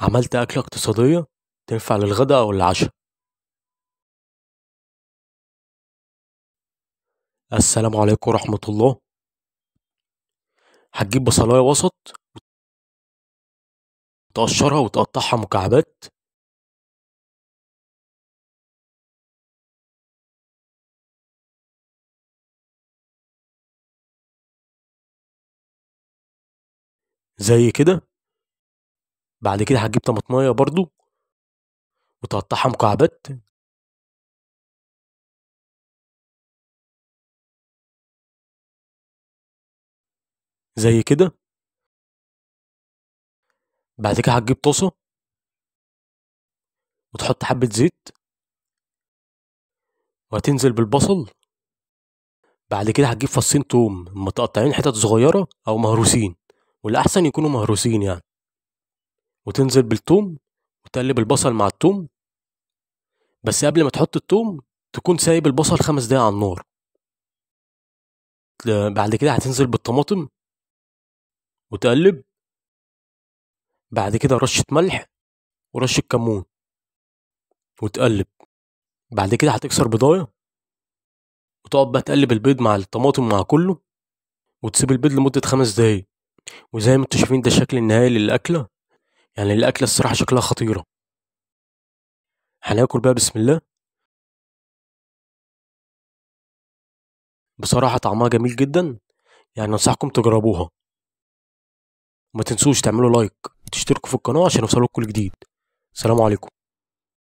عملت أكلة اقتصادية تنفع للغدا أو العشاء السلام عليكم ورحمة الله هتجيب بصلاية وسط وتقشرها وتقطعها مكعبات زي كده بعد كده هتجيب طماطمايه برضو وتقطعها مكعبات زي كده بعد كده هتجيب طاسه وتحط حبه زيت وهتنزل بالبصل بعد كده هتجيب فصين توم متقطعين حتت صغيره او مهروسين والاحسن يكونوا مهروسين يعني وتنزل بالثوم وتقلب البصل مع الثوم بس قبل ما تحط الثوم تكون سايب البصل خمس دقايق على النار بعد كده هتنزل بالطماطم وتقلب بعد كده رشة ملح ورشة كمون وتقلب بعد كده هتكسر بضاية وتقعد بقى تقلب البيض مع الطماطم مع كله وتسيب البيض لمدة خمس دقايق وزي ما انتوا شايفين ده الشكل النهائي للأكلة يعني الأكلة الصراحة شكلها خطيرة هناكل بقى بسم الله بصراحة طعمها جميل جدا يعني أنصحكم تجربوها وما تنسوش تعملوا لايك وتشتركوا في القناة عشان كل جديد سلام عليكم